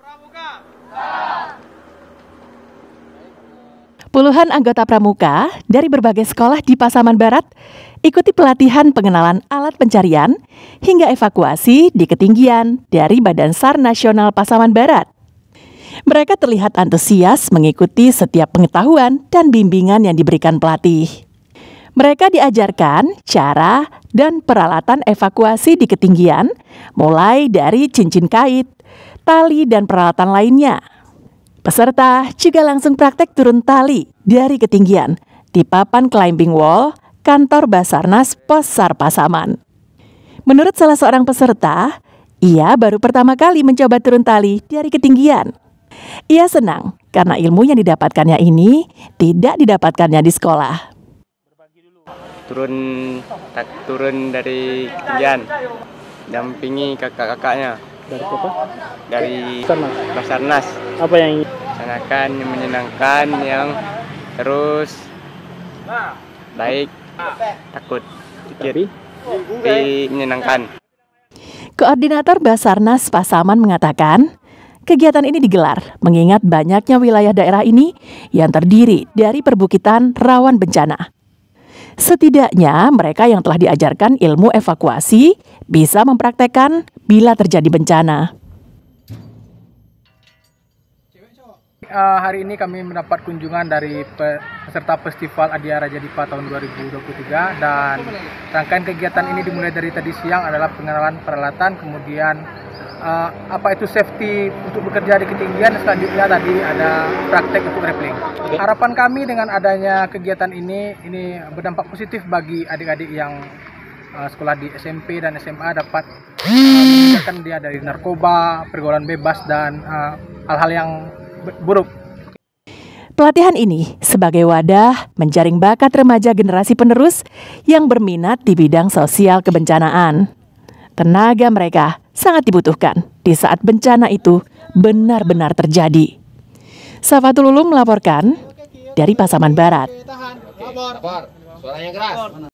Pramuka. Puluhan anggota pramuka dari berbagai sekolah di Pasaman Barat ikuti pelatihan pengenalan alat pencarian hingga evakuasi di ketinggian dari Badan SAR Nasional Pasaman Barat. Mereka terlihat antusias mengikuti setiap pengetahuan dan bimbingan yang diberikan pelatih. Mereka diajarkan cara dan peralatan evakuasi di ketinggian, mulai dari cincin kait, tali, dan peralatan lainnya. Peserta juga langsung praktek turun tali dari ketinggian di papan climbing wall kantor Basarnas Pos Sarpasaman. Menurut salah seorang peserta, ia baru pertama kali mencoba turun tali dari ketinggian. Ia senang karena ilmu yang didapatkannya ini tidak didapatkannya di sekolah. Turun turun dari ketinggian, dampingi kakak-kakaknya dari siapa dari Basarnas. Basarnas apa yang menyenangkan yang menyenangkan yang terus baik takut sedikit tapi, tapi menyenangkan Koordinator Basarnas Pasaman mengatakan, Kegiatan ini digelar mengingat banyaknya wilayah daerah ini yang terdiri dari perbukitan rawan bencana. Setidaknya mereka yang telah diajarkan ilmu evakuasi bisa mempraktekkan bila terjadi bencana. Eh, hari ini kami mendapat kunjungan dari peserta Festival Adia Raja Dipa tahun 2023 dan rangkaian kegiatan ini dimulai dari tadi siang adalah pengenalan peralatan, kemudian uh, apa itu safety untuk bekerja di ketinggian selanjutnya tadi ada praktek untuk rappelling. Okay. Harapan kami dengan adanya kegiatan ini ini berdampak positif bagi adik-adik yang uh, sekolah di SMP dan SMA dapat eh, meninggalkan uh, dia dari narkoba, pergaulan bebas dan hal-hal uh, hal -hal yang buruk. Pelatihan ini sebagai wadah menjaring bakat remaja generasi penerus yang berminat di bidang sosial kebencanaan. Tenaga mereka sangat dibutuhkan di saat bencana itu benar-benar terjadi. Safatul Ulum melaporkan dari Pasaman Barat. Suaranya keras.